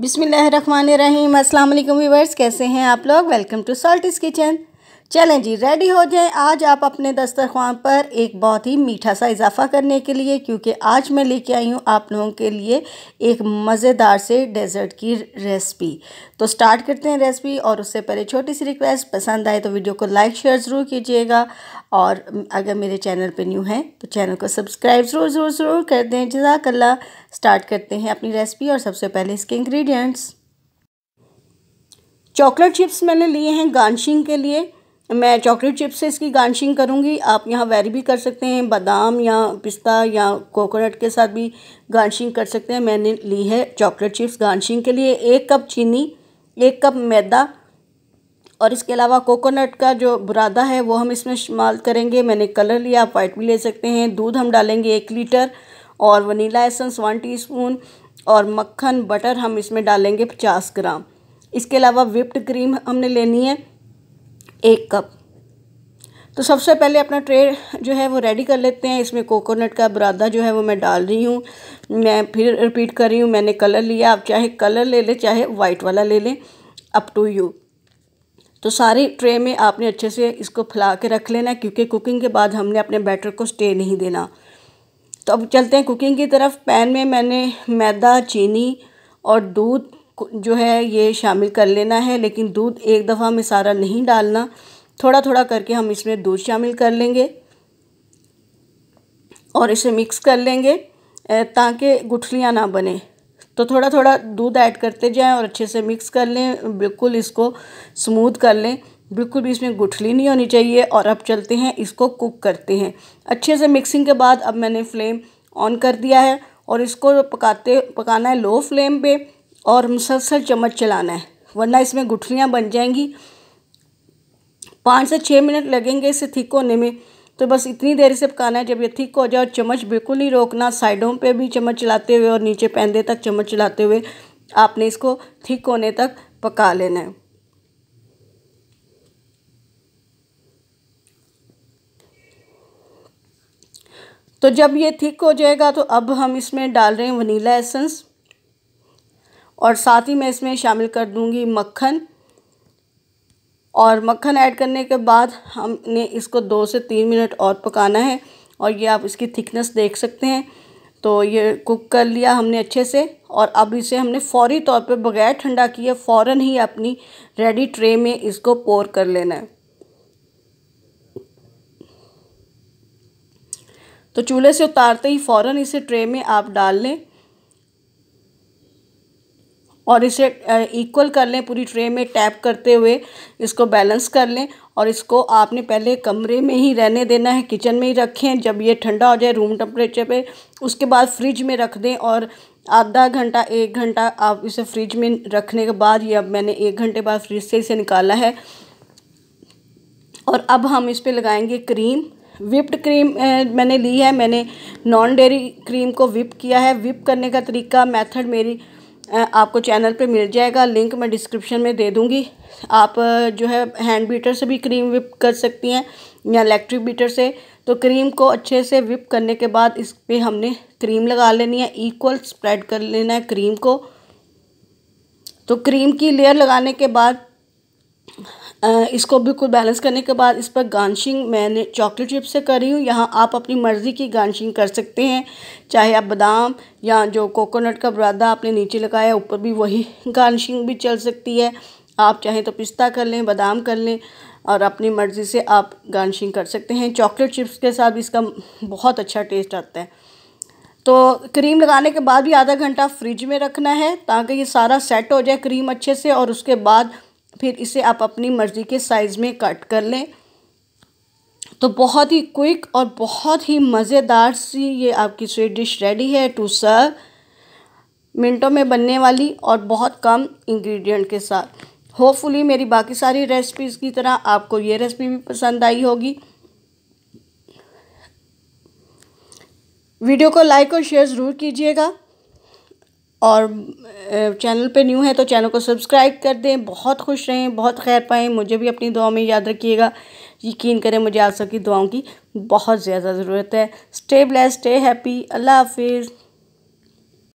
बिसमीम अल्लाम वीवर्स कैसे हैं आप लोग वेलकम टू सॉल्ट किचन चलें जी रेडी हो जाए आज आप अपने दस्तरखान पर एक बहुत ही मीठा सा इजाफ़ा करने के लिए क्योंकि आज मैं लेके आई हूँ आप लोगों के लिए एक मज़ेदार से डेज़र्ट की रेसिपी तो स्टार्ट करते हैं रेसिपी और उससे पहले छोटी सी रिक्वेस्ट पसंद आए तो वीडियो को लाइक शेयर ज़रूर कीजिएगा और अगर मेरे चैनल पर न्यू हैं तो चैनल को सब्सक्राइब ज़रूर ज़रूर ज़रूर कर दें जजाकल्ला स्टार्ट करते हैं अपनी रेसिपी और सबसे पहले इसके इंग्रेडिएंट्स चॉकलेट चिप्स मैंने लिए हैं गार्निशिंग के लिए मैं चॉकलेट चिप्स से इसकी गार्निशिंग करूँगी आप यहाँ वेरी भी कर सकते हैं बादाम या पिस्ता या कोकोनट के साथ भी गार्निशिंग कर सकते हैं मैंने ली है चॉकलेट चिप्स गार्निशिंग के लिए एक कप चीनी एक कप मैदा और इसके अलावा कोकोनट का जो बुरादा है वो हम इसमें इस्तेमाल करेंगे मैंने कलर लिया आप वाइट भी ले सकते हैं दूध हम डालेंगे एक लीटर और वनीला एसेंस वन टीस्पून और मक्खन बटर हम इसमें डालेंगे पचास ग्राम इसके अलावा विप्ड क्रीम हमने लेनी है एक कप तो सबसे पहले अपना ट्रे जो है वो रेडी कर लेते हैं इसमें कोकोनट का बुरादा जो है वो मैं डाल रही हूँ मैं फिर रिपीट कर रही हूँ मैंने कलर लिया आप चाहे कलर ले लें चाहे वाइट वाला ले लें अप टू यू तो सारी ट्रे में आपने अच्छे से इसको फैला के रख लेना क्योंकि कुकिंग के बाद हमने अपने बैटर को स्टे नहीं देना तो अब चलते हैं कुकिंग की तरफ पैन में मैंने मैदा चीनी और दूध जो है ये शामिल कर लेना है लेकिन दूध एक दफ़ा में सारा नहीं डालना थोड़ा थोड़ा करके हम इसमें दूध शामिल कर लेंगे और इसे मिक्स कर लेंगे ताकि गुठलियाँ ना बने तो थोड़ा थोड़ा दूध ऐड करते जाएं और अच्छे से मिक्स कर लें बिल्कुल इसको स्मूथ कर लें बिल्कुल भी इसमें गुठली नहीं होनी चाहिए और अब चलते हैं इसको कुक करते हैं अच्छे से मिक्सिंग के बाद अब मैंने फ्लेम ऑन कर दिया है और इसको पकाते पकाना है लो फ्लेम पे और मुसलसल चम्मच चलाना है वरना इसमें गुठलियाँ बन जाएंगी पाँच से छः मिनट लगेंगे इसे थिक होने में तो बस इतनी देर से पकाना है जब ये थिक हो जाए और चम्मच बिल्कुल नहीं रोकना साइडों पे भी चम्मच चलाते हुए और नीचे पैंदे तक चम्मच चलाते हुए आपने इसको थिक होने तक पका लेना है तो जब ये थिक हो जाएगा तो अब हम इसमें डाल रहे हैं वनीला एसेंस और साथ ही मैं इसमें शामिल कर दूंगी मक्खन और मक्खन ऐड करने के बाद हमने इसको दो से तीन मिनट और पकाना है और ये आप इसकी थिकनेस देख सकते हैं तो ये कुक कर लिया हमने अच्छे से और अब इसे हमने फौरी तौर पे बगैर ठंडा किए फ़ौर ही अपनी रेडी ट्रे में इसको पोर कर लेना है तो चूल्हे से उतारते ही फ़ौर इसे ट्रे में आप डाल लें और इसे इक्वल कर लें पूरी ट्रे में टैप करते हुए इसको बैलेंस कर लें और इसको आपने पहले कमरे में ही रहने देना है किचन में ही रखें जब ये ठंडा हो जाए रूम टेम्परेचर पे उसके बाद फ्रिज में रख दें और आधा घंटा एक घंटा आप इसे फ्रिज में रखने के बाद ये अब मैंने एक घंटे बाद फ्रिज से इसे निकाला है और अब हम इस पर लगाएंगे क्रीम विप्ड क्रीम मैंने ली है मैंने नॉन डेरी क्रीम को विप किया है विप करने का तरीका मैथड मेरी आपको चैनल पे मिल जाएगा लिंक मैं डिस्क्रिप्शन में दे दूँगी आप जो है हैंड बीटर से भी क्रीम विप कर सकती हैं या इलेक्ट्रिक बीटर से तो क्रीम को अच्छे से विप करने के बाद इस पर हमने क्रीम लगा लेनी है इक्वल स्प्रेड कर लेना है क्रीम को तो क्रीम की लेयर लगाने के बाद इसको बिल्कुल बैलेंस करने के बाद इस पर गार्निशिंग मैंने चॉकलेट चिप से कर रही हूँ यहाँ आप अपनी मर्ज़ी की गार्निशिंग कर सकते हैं चाहे आप बादाम या जो कोकोनट का बुरादा आपने नीचे लगाया ऊपर भी वही गार्निशिंग भी चल सकती है आप चाहें तो पिस्ता कर लें बादाम कर लें और अपनी मर्ज़ी से आप गार्निशिंग कर सकते हैं चॉकलेट चिप्स के साथ भी इसका बहुत अच्छा टेस्ट आता है तो क्रीम लगाने के बाद भी आधा घंटा फ्रिज में रखना है ताकि ये सारा सेट हो जाए क्रीम अच्छे से और उसके बाद फिर इसे आप अपनी मर्ज़ी के साइज़ में कट कर लें तो बहुत ही क्विक और बहुत ही मज़ेदार सी ये आपकी स्वीट डिश रेडी है टू सर्व मिनटों में बनने वाली और बहुत कम इंग्रेडिएंट के साथ होपफुली मेरी बाकी सारी रेसिपीज़ की तरह आपको ये रेसिपी भी पसंद आई होगी वीडियो को लाइक और शेयर ज़रूर कीजिएगा और चैनल पे न्यू है तो चैनल को सब्सक्राइब कर दें बहुत खुश रहें बहुत खैर पाएँ मुझे भी अपनी दुआ में याद रखिएगा यकीन करें मुझे आप सबकी दुआओं की बहुत ज़्यादा ज़रूरत है स्टे ब्लेस स्टे हैप्पी अल्लाह हाफिज़